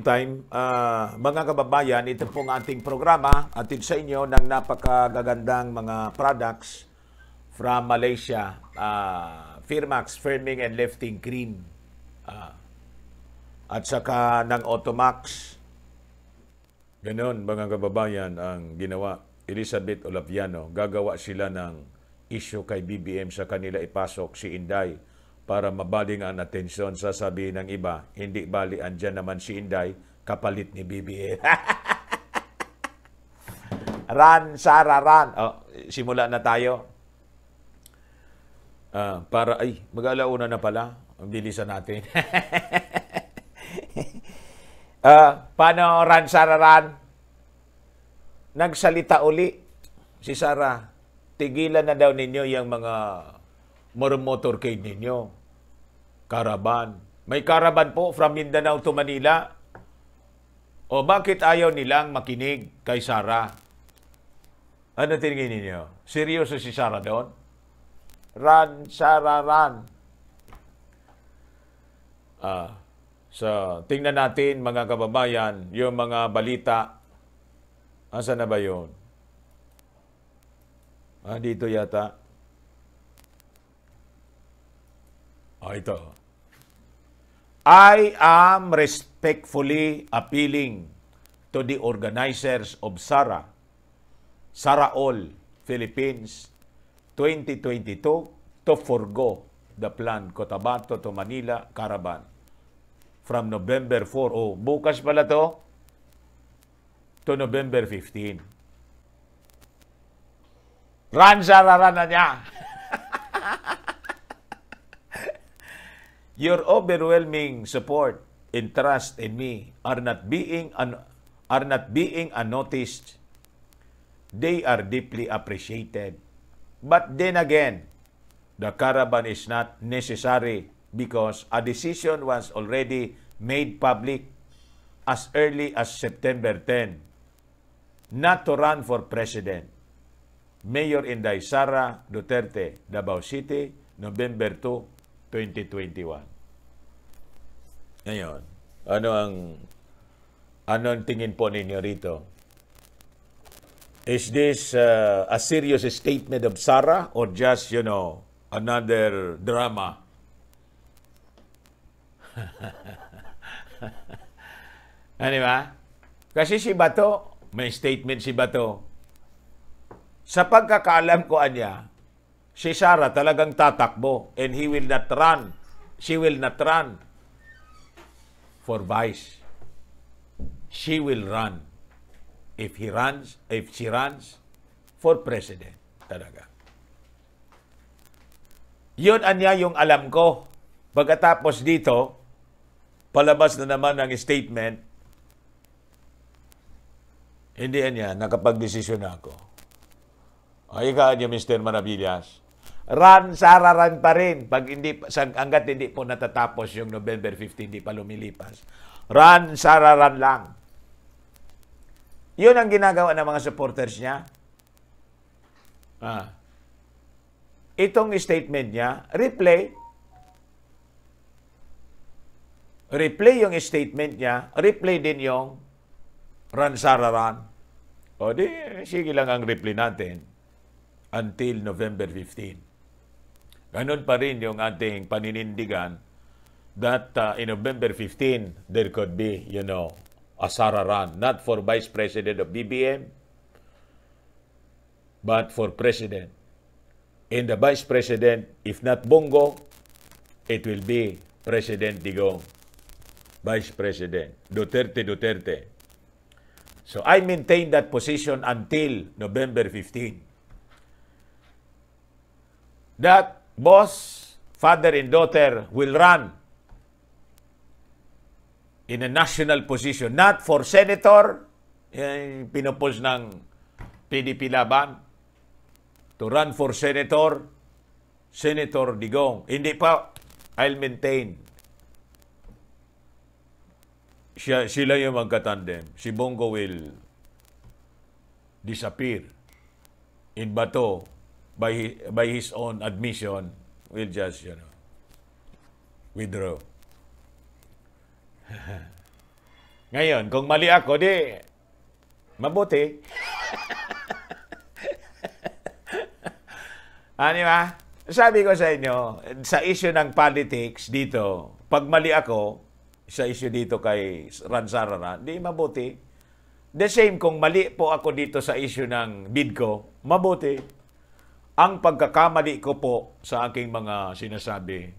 meantime, uh, mga kababayan, ito pong ating programa. Atid sa inyo ng napakagagandang mga products from Malaysia. Uh, Firmax Firming and Lifting Cream. Uh, at saka ng Automax. Ganon, mga kababayan, ang ginawa Elizabeth Olaviano. Gagawa sila ng issue kay BBM sa kanila ipasok si Inday para mabaling ang atensyon sa sabi ng iba, hindi bali andyan naman si Inday, kapalit ni BBM. ran, Sara, ran. Oh, simula na tayo. Uh, para, ay, mag-alauna na pala. Bilisan natin. uh, paano, ran, Sara, ran? Nagsalita uli si Sara, tigilan na daw ninyo yung mga motor motorcade ninyo Karaban. May karaban po from Mindanao to Manila. O bakit ayaw nilang makinig kay Sara? Ano tingin ninyo? Seryoso si Sara doon? Run, Sara, run. Ah, so, tingnan natin mga kababayan, yung mga balita. Asa na ba yun? Ah, dito yata. Ah, ito. I am respectfully appealing to the organizers of SARA, SARA All Philippines 2022 to forgo the plan Cotabato to Manila Caravan from November 4. Oh, bukas pala to to November 15. Ran, Sara, ran na niya. Your overwhelming support and trust in me are not being un- are not being unnoticed. They are deeply appreciated. But then again, the caravan is not necessary because a decision was already made public as early as September 10 not to run for president. Mayor Inday Sara Duterte, Davao City, November 2, 2021. Ngayon, ano ang ano ang tingin po ninyo rito? Is this uh, a serious statement of Sara or just, you know, another drama? ano ba? Kasi si Bato, may statement si Bato. Sa pagkakaalam ko niya, si Sarah talagang tatakbo and he will not run. She will not run for vice. She will run if he runs, if she runs for president talaga. Yun anya yung alam ko. Pagkatapos dito, palabas na naman ang statement. Hindi anya, nakapag-desisyon ako. Ay, ikaw niya, Mr. Maravillas run, sara run pa rin. Pag hindi, hanggat hindi po natatapos yung November 15, hindi pa lumilipas. Run, sara run lang. Yun ang ginagawa ng mga supporters niya. Ah. Itong statement niya, replay. Replay yung statement niya, replay din yung run, sara run. O di, sige lang ang replay natin until November 15. Ganun pa rin yung ating paninindigan that uh, in November 15, there could be, you know, a sararan, not for Vice President of BBM, but for President. And the Vice President, if not Bongo, it will be President Digong, Vice President, Duterte Duterte. So I maintained that position until November 15. That boss, father and daughter will run in a national position. Not for senator, eh, pinupos ng PDP laban, to run for senator, Senator Digong. Hindi pa, I'll maintain. Siya, sila yung magkatandem. Si Bongo will disappear in bato by by his own admission, will just you know withdraw. Ngayon, kung mali ako, di mabuti. ano ba? Sabi ko sa inyo, sa issue ng politics dito, pag mali ako, sa issue dito kay Ransarara, di mabuti. The same kung mali po ako dito sa issue ng bid ko, mabuti ang pagkakamali ko po sa aking mga sinasabi,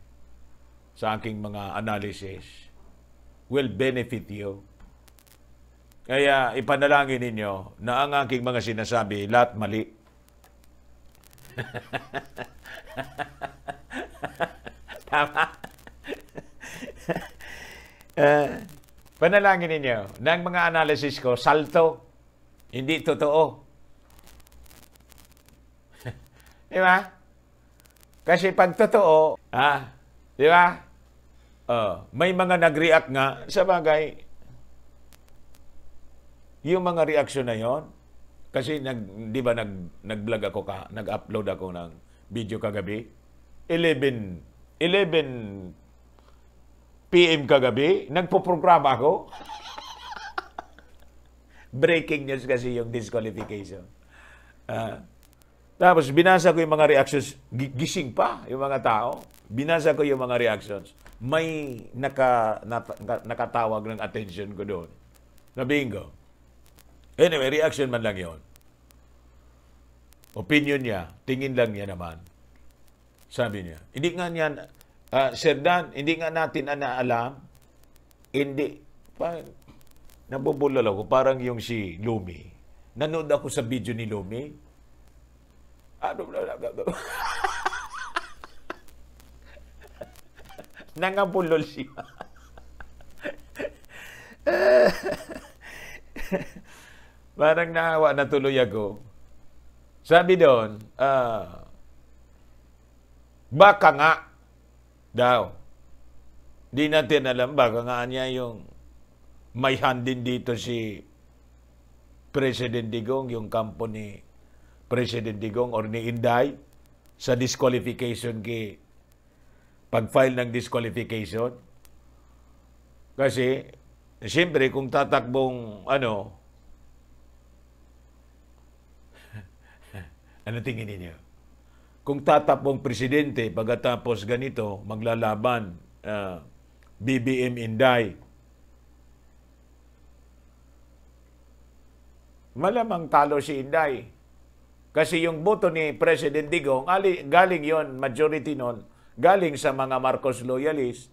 sa aking mga analysis, will benefit you. Kaya ipanalangin ninyo na ang aking mga sinasabi, lahat mali. Tama? uh, panalangin ninyo na ang mga analysis ko, salto, hindi totoo. Di ba? Kasi pag totoo, ah, di ba? Uh, may mga nag-react nga sa bagay. Yung mga reaksyon na yon, kasi nag, di ba nag, nag-vlog ako ka, nag-upload ako ng video kagabi. 11, 11 PM kagabi, nagpo-program ako. Breaking news kasi yung disqualification. Uh, tapos binasa ko yung mga reactions, gising pa yung mga tao. Binasa ko yung mga reactions. May naka, nata, nakatawag ng attention ko doon. Na bingo. Anyway, reaction man lang yon. Opinion niya, tingin lang niya naman. Sabi niya, hindi nga niyan, uh, ah, Sir Dan, hindi nga natin na alam. Hindi. Pa, nabubulol ako, parang yung si Lumi. Nanood ako sa video ni Lumi. Nangabulol siya. Parang nahawa na tuloy ako. Sabi doon, uh, baka nga daw. Di natin alam, baka nga niya yung may hand din dito si President Digong, yung kampo ni President Digong or ni Inday sa disqualification kay pag-file ng disqualification. Kasi, siyempre, kung tatakbong, ano, ano tingin ninyo? Kung tatakbong presidente, pagkatapos ganito, maglalaban, uh, ah, BBM Inday, malamang talo si Inday kasi yung boto ni President Digong, ali, galing yon majority nun, galing sa mga Marcos loyalists.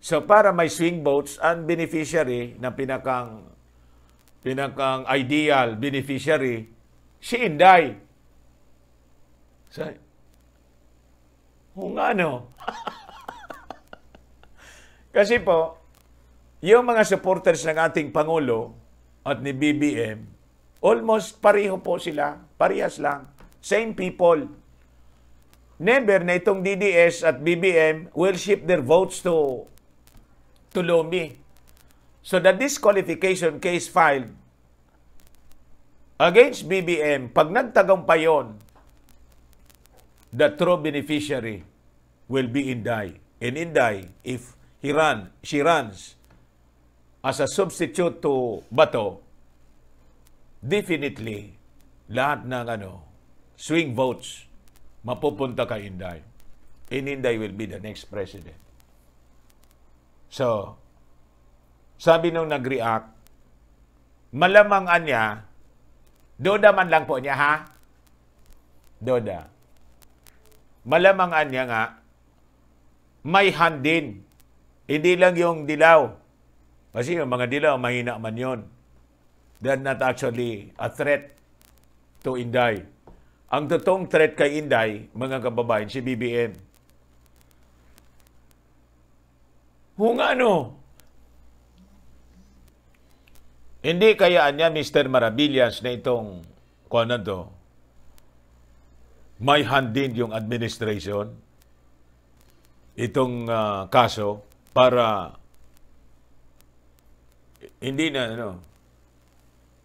So para may swing votes, ang beneficiary na pinakang, pinakang ideal beneficiary, si Inday. So, kung ano. Kasi po, yung mga supporters ng ating Pangulo at ni BBM, Almost pareho po sila, parehas lang. Same people. Never na itong DDS at BBM will ship their votes to to Lomi. So the disqualification case filed against BBM, pag nagtagumpay yon, the true beneficiary will be Inday. And Inday, if he run, she runs as a substitute to Bato, definitely lahat ng ano, swing votes mapupunta kay Inday. And Inday will be the next president. So, sabi nung nag-react, malamang anya, Doda man lang po niya, ha? Doda. Malamang anya nga, may hand din. Hindi lang yung dilaw. Kasi yung mga dilaw, mahina man yon They're not actually a threat to Inday. Ang totoong threat kay Inday, mga kababayan, si BBM. Kung ano, hindi kaya niya Mr. Marabillas na itong kung ano to, may hand din yung administration itong uh, kaso para hindi na ano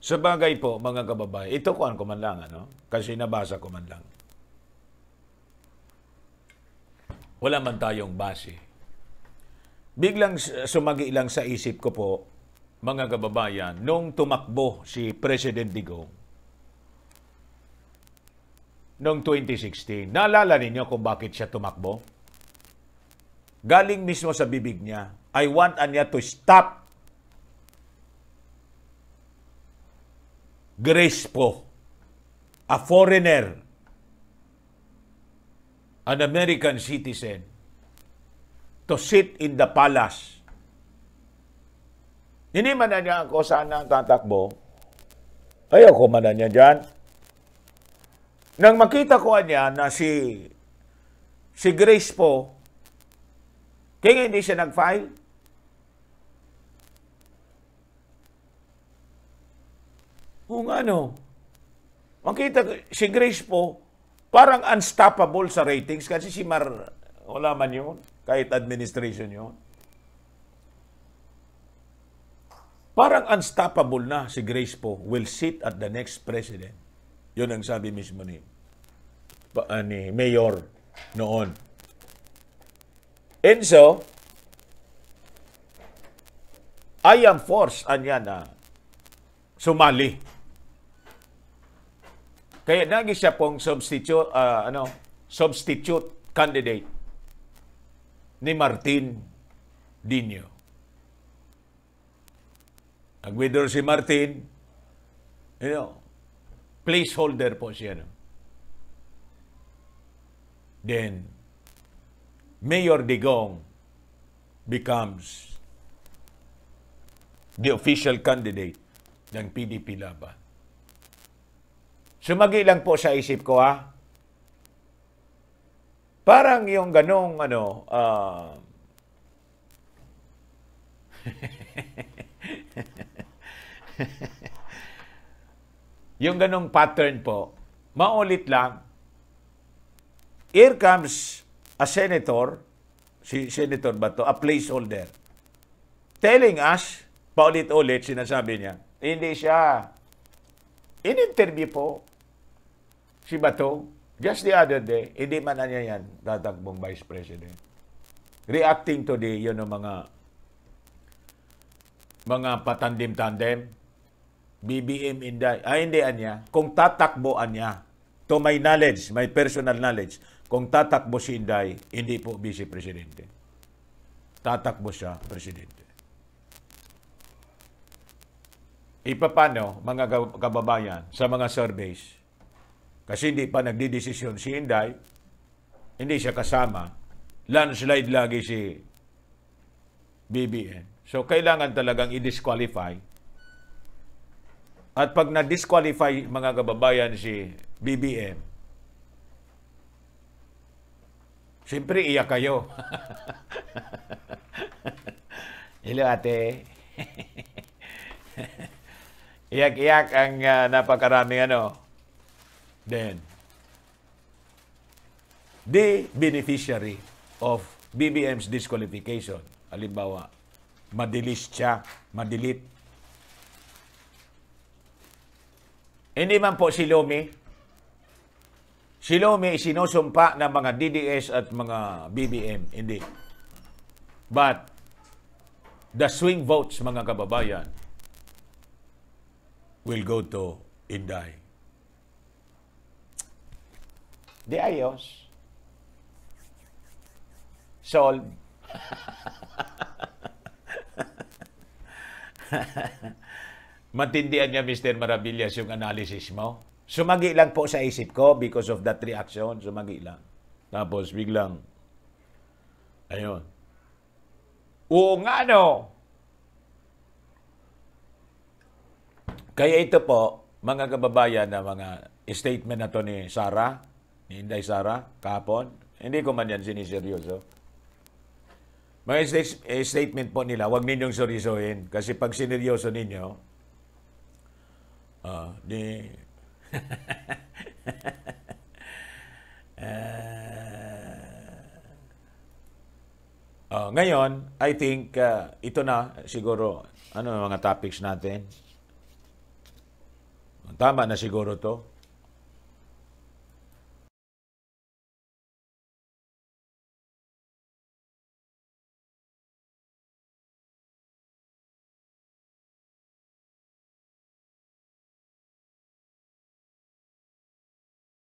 sa bagay po, mga kababayan, ito kuan ko man lang, ano? Kasi nabasa ko man lang. Wala man tayong base. Biglang sumagi lang sa isip ko po, mga kababayan, nung tumakbo si President Digong, noong 2016, naalala ninyo kung bakit siya tumakbo? Galing mismo sa bibig niya, I want Anya to stop grace po, a foreigner, an American citizen, to sit in the palace. Hindi man na niya ako sana ang tatakbo. Ayaw ko man na niya dyan. Nang makita ko niya na si si Grace po, kaya hindi siya nag-file, Kung ano, makita si Grace po, parang unstoppable sa ratings kasi si Mar, wala man yun, kahit administration yun. Parang unstoppable na si Grace po will sit at the next president. Yun ang sabi mismo ni, ah, ni Mayor noon. And so, I am forced, anya na, sumali kaya nagi siya pong substitute uh, ah, ano substitute candidate ni Martin Dino. nag si Martin. You know, placeholder po siya. No? Then, Mayor Digong becomes the official candidate ng PDP Laban. Sumagi lang po sa isip ko ha. Parang yung ganong ano, uh, yung ganong pattern po, maulit lang. Here comes a senator, si senator ba to, a placeholder, telling us, paulit-ulit, sinasabi niya, hindi siya. In-interview po, si Bato, just the other day, hindi man na yan tatakbong vice president. Reacting to the, yun know, mga mga patandem-tandem, BBM in Inday, ah, hindi niya. Kung tatakboan niya, to my knowledge, my personal knowledge, kung tatakbo si Inday, hindi po vice presidente. Tatakbo siya presidente. Ipapano, mga kababayan, sa mga surveys, kasi hindi pa nagdidesisyon si Inday, hindi siya kasama. Landslide lagi si BBM. So, kailangan talagang i-disqualify. At pag na-disqualify mga kababayan si BBM, siyempre iyak kayo. Hello ate. Iyak-iyak ang uh, ah, napakaraming ano, then the beneficiary of BBM's disqualification, halimbawa, madelist siya, madelete. Hindi man po si Lomi. Si Lomi sinusumpa ng mga DDS at mga BBM. Hindi. But, the swing votes, mga kababayan, will go to Inday. Di ayos. Solve. Matindihan niya, Mr. Maravillas, yung analysis mo. Sumagi lang po sa isip ko because of that reaction. Sumagi lang. Tapos biglang, ayun. Oo nga no. Kaya ito po, mga kababayan na mga statement na to ni Sarah, ni Inday Sara kahapon. Hindi ko man yan siniseryoso. Mga eh, statement po nila, huwag ninyong seryosohin. Kasi pag sineryoso ninyo, uh, di... uh, uh, ngayon, I think uh, ito na siguro ano mga topics natin. Tama na siguro to.